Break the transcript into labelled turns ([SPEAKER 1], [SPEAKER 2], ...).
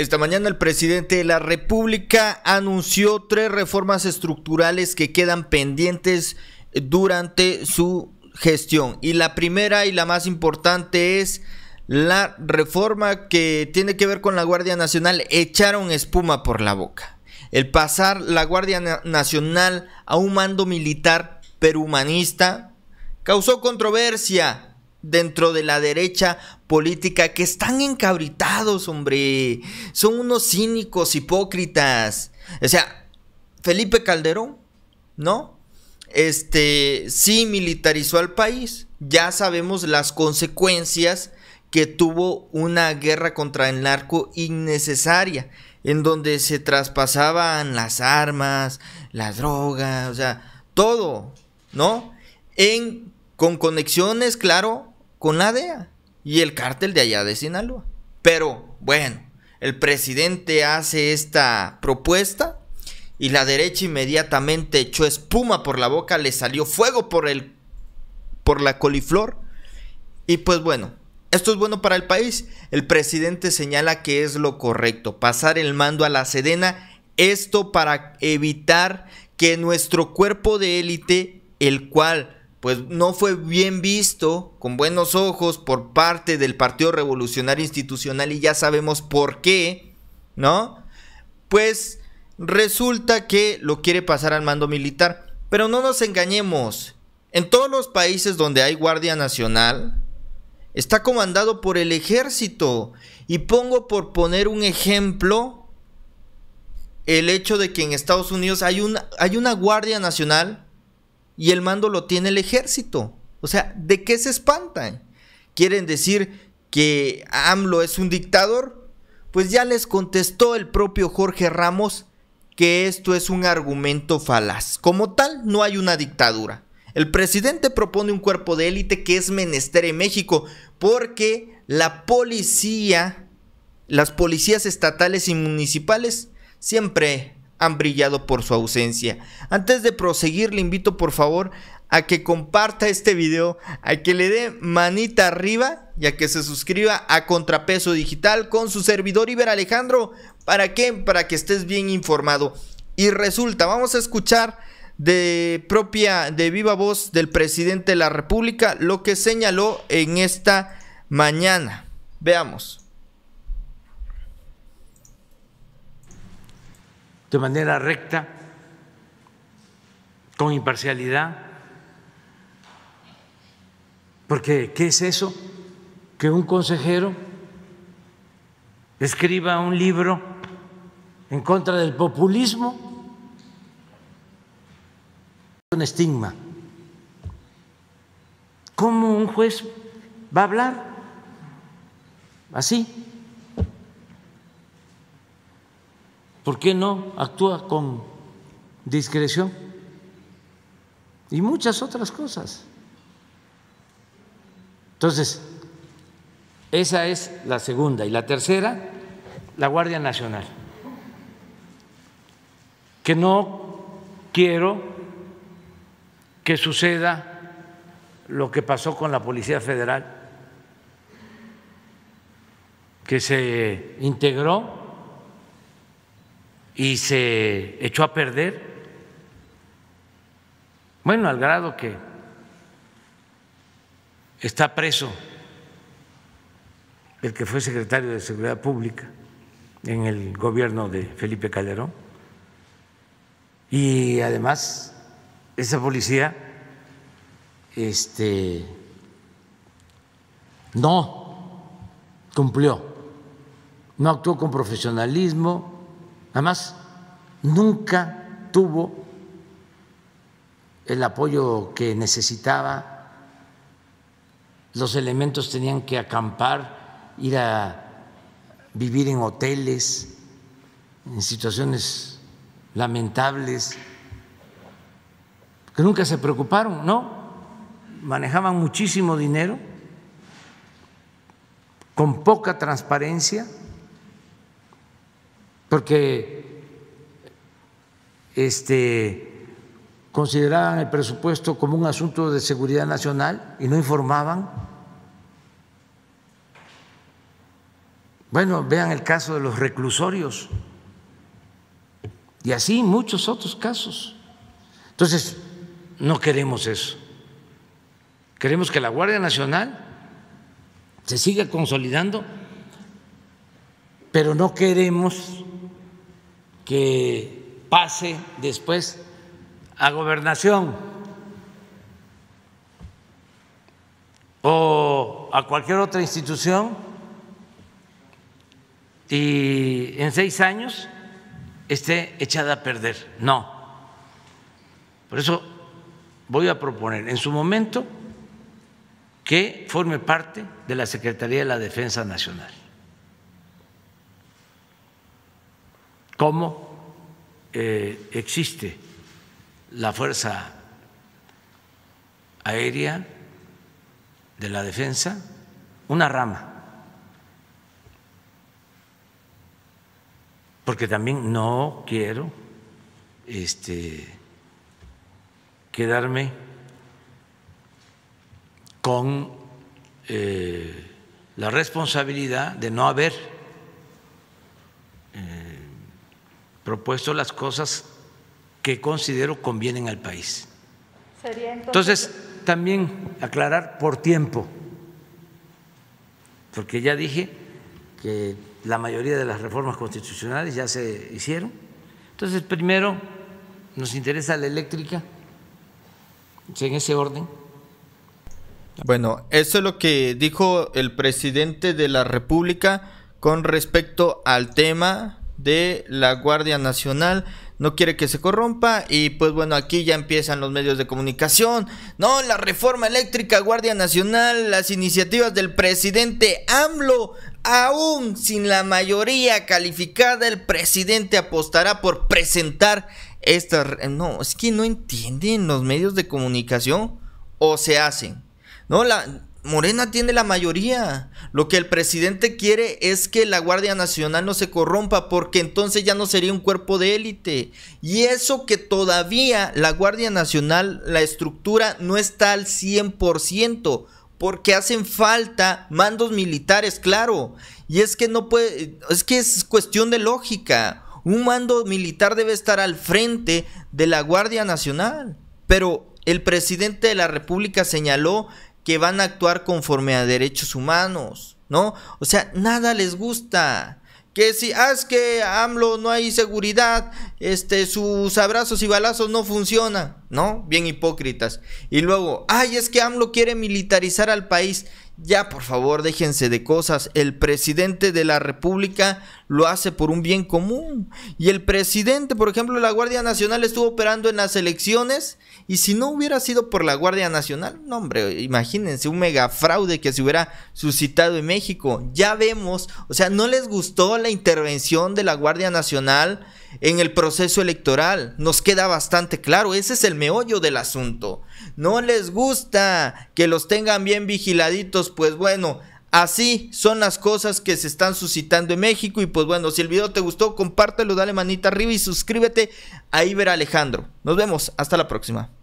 [SPEAKER 1] Esta mañana el presidente de la República anunció tres reformas estructurales que quedan pendientes durante su gestión. Y la primera y la más importante es la reforma que tiene que ver con la Guardia Nacional. Echaron espuma por la boca. El pasar la Guardia Nacional a un mando militar perumanista causó controversia dentro de la derecha política que están encabritados, hombre. Son unos cínicos, hipócritas. O sea, Felipe Calderón, ¿no? Este, sí militarizó al país. Ya sabemos las consecuencias que tuvo una guerra contra el narco innecesaria, en donde se traspasaban las armas, las drogas, o sea, todo, ¿no? con conexiones, claro, con la DEA y el cártel de allá de Sinaloa. Pero bueno, el presidente hace esta propuesta y la derecha inmediatamente echó espuma por la boca, le salió fuego por el por la coliflor y pues bueno, esto es bueno para el país. El presidente señala que es lo correcto, pasar el mando a la Sedena, esto para evitar que nuestro cuerpo de élite, el cual pues no fue bien visto con buenos ojos por parte del Partido Revolucionario Institucional y ya sabemos por qué, ¿no? Pues resulta que lo quiere pasar al mando militar. Pero no nos engañemos, en todos los países donde hay Guardia Nacional, está comandado por el ejército. Y pongo por poner un ejemplo el hecho de que en Estados Unidos hay, hay una Guardia Nacional y el mando lo tiene el ejército. O sea, ¿de qué se espantan? ¿Quieren decir que AMLO es un dictador? Pues ya les contestó el propio Jorge Ramos que esto es un argumento falaz. Como tal, no hay una dictadura. El presidente propone un cuerpo de élite que es menester en México porque la policía, las policías estatales y municipales siempre han brillado por su ausencia. Antes de proseguir, le invito por favor a que comparta este video, a que le dé manita arriba y a que se suscriba a Contrapeso Digital con su servidor Iber Alejandro. ¿Para qué? Para que estés bien informado. Y resulta, vamos a escuchar de propia, de viva voz del presidente de la República lo que señaló en esta mañana. Veamos.
[SPEAKER 2] de manera recta, con imparcialidad, porque ¿qué es eso? Que un consejero escriba un libro en contra del populismo, un estigma. ¿Cómo un juez va a hablar así? ¿por qué no actúa con discreción? Y muchas otras cosas. Entonces, esa es la segunda. Y la tercera, la Guardia Nacional. Que no quiero que suceda lo que pasó con la Policía Federal, que se integró y se echó a perder, bueno, al grado que está preso el que fue secretario de Seguridad Pública en el gobierno de Felipe Calderón. Y además, esa policía este, no cumplió, no actuó con profesionalismo, Además, nunca tuvo el apoyo que necesitaba, los elementos tenían que acampar, ir a vivir en hoteles, en situaciones lamentables, que nunca se preocuparon, ¿no? Manejaban muchísimo dinero, con poca transparencia porque este, consideraban el presupuesto como un asunto de seguridad nacional y no informaban. Bueno, vean el caso de los reclusorios y así muchos otros casos. Entonces, no queremos eso. Queremos que la Guardia Nacional se siga consolidando, pero no queremos que pase después a gobernación o a cualquier otra institución y en seis años esté echada a perder. No. Por eso voy a proponer en su momento que forme parte de la Secretaría de la Defensa Nacional. cómo eh, existe la Fuerza Aérea de la Defensa, una rama, porque también no quiero este, quedarme con eh, la responsabilidad de no haber propuesto las cosas que considero convienen al país.
[SPEAKER 1] Entonces,
[SPEAKER 2] también aclarar por tiempo, porque ya dije que la mayoría de las reformas constitucionales ya se hicieron. Entonces, primero nos interesa la eléctrica, en ese orden. Bueno, eso
[SPEAKER 1] es lo que dijo el presidente de la República con respecto al tema de la Guardia Nacional. No quiere que se corrompa y pues bueno, aquí ya empiezan los medios de comunicación. No, la reforma eléctrica, Guardia Nacional, las iniciativas del presidente AMLO. Aún sin la mayoría calificada, el presidente apostará por presentar esta, No, es que no entienden los medios de comunicación o se hacen. No, la, Morena tiene la mayoría. Lo que el presidente quiere es que la Guardia Nacional no se corrompa porque entonces ya no sería un cuerpo de élite. Y eso que todavía la Guardia Nacional, la estructura no está al 100% porque hacen falta mandos militares, claro. Y es que no puede, es que es cuestión de lógica. Un mando militar debe estar al frente de la Guardia Nacional. Pero el presidente de la República señaló que van a actuar conforme a derechos humanos, ¿no? O sea, nada les gusta. Que si, haz ah, es que AMLO no hay seguridad, este, sus abrazos y balazos no funcionan, ¿no? Bien hipócritas. Y luego, ay, es que AMLO quiere militarizar al país. Ya, por favor, déjense de cosas. El presidente de la República lo hace por un bien común. Y el presidente, por ejemplo, la Guardia Nacional estuvo operando en las elecciones y si no hubiera sido por la Guardia Nacional, no hombre, imagínense un mega fraude que se hubiera suscitado en México. Ya vemos, o sea, no les gustó la intervención de la Guardia Nacional en el proceso electoral. Nos queda bastante claro, ese es el meollo del asunto. No les gusta que los tengan bien vigiladitos, pues bueno, Así son las cosas que se están suscitando en México. Y pues bueno, si el video te gustó, compártelo, dale manita arriba y suscríbete a Iber Alejandro. Nos vemos, hasta la próxima.